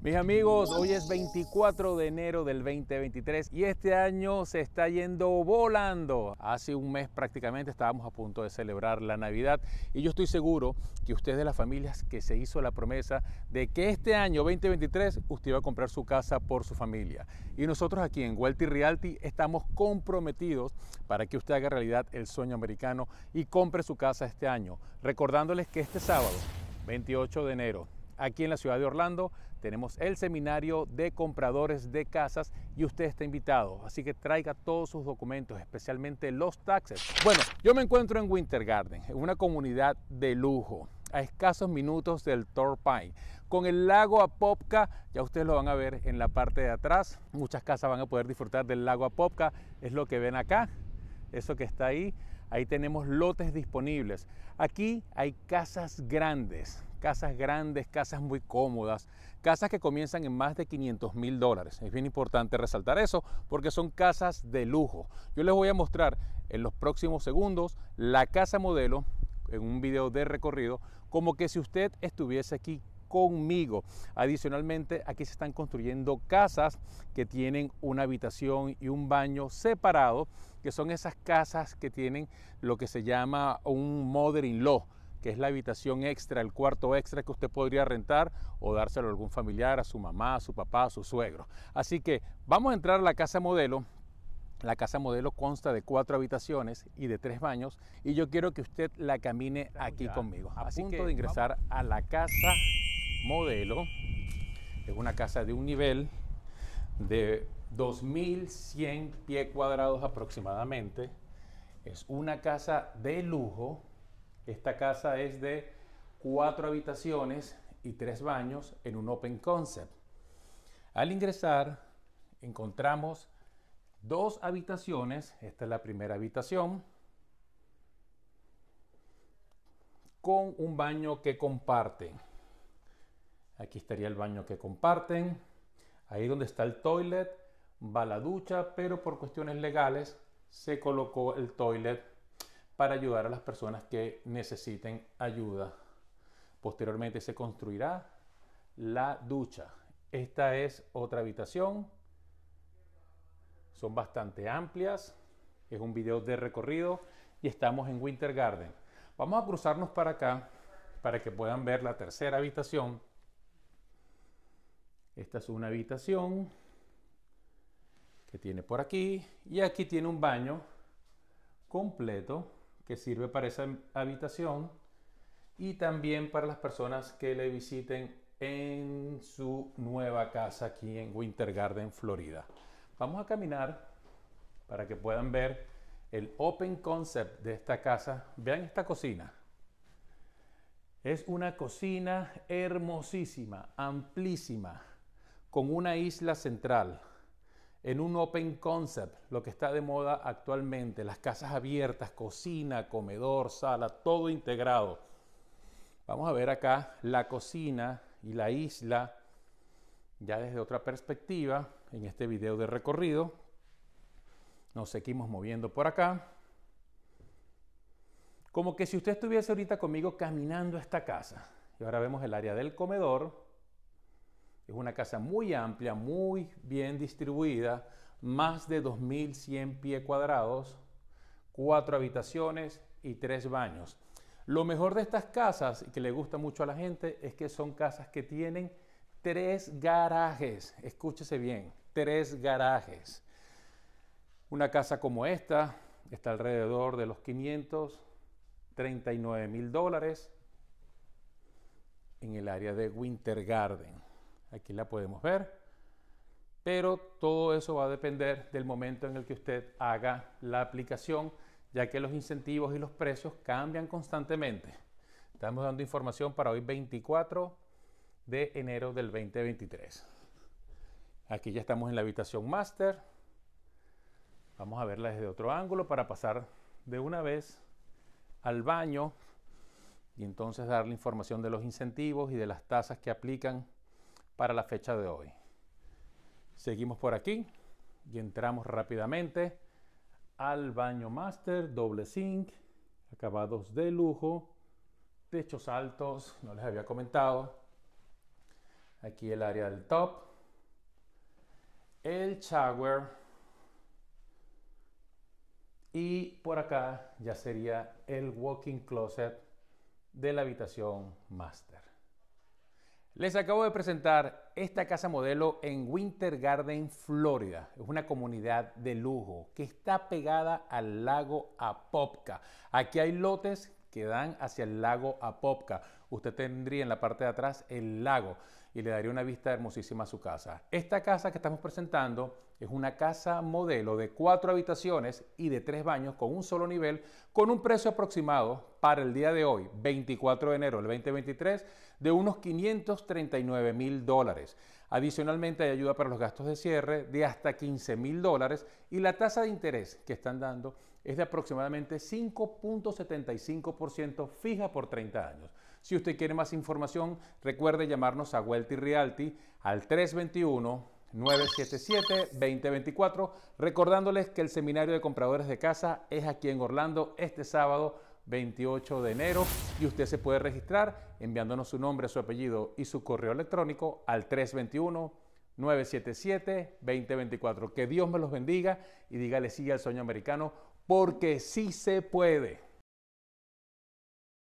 Mis amigos, hoy es 24 de enero del 2023 y este año se está yendo volando. Hace un mes prácticamente estábamos a punto de celebrar la Navidad y yo estoy seguro que usted de las familias que se hizo la promesa de que este año 2023 usted iba a comprar su casa por su familia. Y nosotros aquí en Wealthy Realty estamos comprometidos para que usted haga realidad el sueño americano y compre su casa este año. Recordándoles que este sábado, 28 de enero, aquí en la ciudad de Orlando tenemos el seminario de compradores de casas y usted está invitado. Así que traiga todos sus documentos, especialmente los taxes. Bueno, yo me encuentro en Winter Garden, una comunidad de lujo a escasos minutos del Torpine. Con el lago Apopka, ya ustedes lo van a ver en la parte de atrás, muchas casas van a poder disfrutar del lago Apopka, es lo que ven acá, eso que está ahí, ahí tenemos lotes disponibles. Aquí hay casas grandes, casas grandes, casas muy cómodas, casas que comienzan en más de 500 mil dólares. Es bien importante resaltar eso porque son casas de lujo. Yo les voy a mostrar en los próximos segundos la casa modelo en un video de recorrido, como que si usted estuviese aquí conmigo. Adicionalmente, aquí se están construyendo casas que tienen una habitación y un baño separado, que son esas casas que tienen lo que se llama un modern in law que es la habitación extra, el cuarto extra que usted podría rentar o dárselo a algún familiar, a su mamá, a su papá, a su suegro. Así que vamos a entrar a la casa modelo. La casa modelo consta de cuatro habitaciones y de tres baños y yo quiero que usted la camine aquí conmigo. A punto de ingresar a la casa modelo. Es una casa de un nivel de 2.100 pies cuadrados aproximadamente. Es una casa de lujo esta casa es de cuatro habitaciones y tres baños en un open concept. Al ingresar encontramos dos habitaciones. Esta es la primera habitación con un baño que comparten. Aquí estaría el baño que comparten. Ahí donde está el toilet va la ducha, pero por cuestiones legales se colocó el toilet para ayudar a las personas que necesiten ayuda. Posteriormente se construirá la ducha. Esta es otra habitación. Son bastante amplias. Es un video de recorrido y estamos en Winter Garden. Vamos a cruzarnos para acá para que puedan ver la tercera habitación. Esta es una habitación que tiene por aquí y aquí tiene un baño completo que sirve para esa habitación y también para las personas que le visiten en su nueva casa aquí en Winter Garden, Florida. Vamos a caminar para que puedan ver el open concept de esta casa. Vean esta cocina. Es una cocina hermosísima, amplísima, con una isla central en un open concept, lo que está de moda actualmente, las casas abiertas, cocina, comedor, sala, todo integrado. Vamos a ver acá la cocina y la isla ya desde otra perspectiva en este video de recorrido. Nos seguimos moviendo por acá. Como que si usted estuviese ahorita conmigo caminando a esta casa. Y ahora vemos el área del comedor, es una casa muy amplia, muy bien distribuida, más de 2.100 pies cuadrados, cuatro habitaciones y tres baños. Lo mejor de estas casas, y que le gusta mucho a la gente, es que son casas que tienen tres garajes. Escúchese bien, tres garajes. Una casa como esta está alrededor de los 539 mil dólares en el área de Winter Garden. Aquí la podemos ver. Pero todo eso va a depender del momento en el que usted haga la aplicación, ya que los incentivos y los precios cambian constantemente. Estamos dando información para hoy 24 de enero del 2023. Aquí ya estamos en la habitación master. Vamos a verla desde otro ángulo para pasar de una vez al baño y entonces darle información de los incentivos y de las tasas que aplican para la fecha de hoy. Seguimos por aquí y entramos rápidamente al baño master, doble zinc, acabados de lujo, techos altos, no les había comentado. Aquí el área del top. El shower. Y por acá ya sería el walking closet de la habitación master. Les acabo de presentar esta casa modelo en Winter Garden, Florida. Es una comunidad de lujo que está pegada al lago Apopka. Aquí hay lotes que dan hacia el lago Apopka. Usted tendría en la parte de atrás el lago y le daría una vista hermosísima a su casa. Esta casa que estamos presentando es una casa modelo de cuatro habitaciones y de tres baños con un solo nivel, con un precio aproximado para el día de hoy, 24 de enero del 2023, de unos 539 mil dólares. Adicionalmente hay ayuda para los gastos de cierre de hasta 15 mil dólares y la tasa de interés que están dando es de aproximadamente 5.75% fija por 30 años. Si usted quiere más información, recuerde llamarnos a Welty Realty al 321 977-2024. Recordándoles que el seminario de compradores de casa es aquí en Orlando este sábado 28 de enero y usted se puede registrar enviándonos su nombre, su apellido y su correo electrónico al 321-977-2024. Que Dios me los bendiga y dígale sigue el sueño americano porque sí se puede.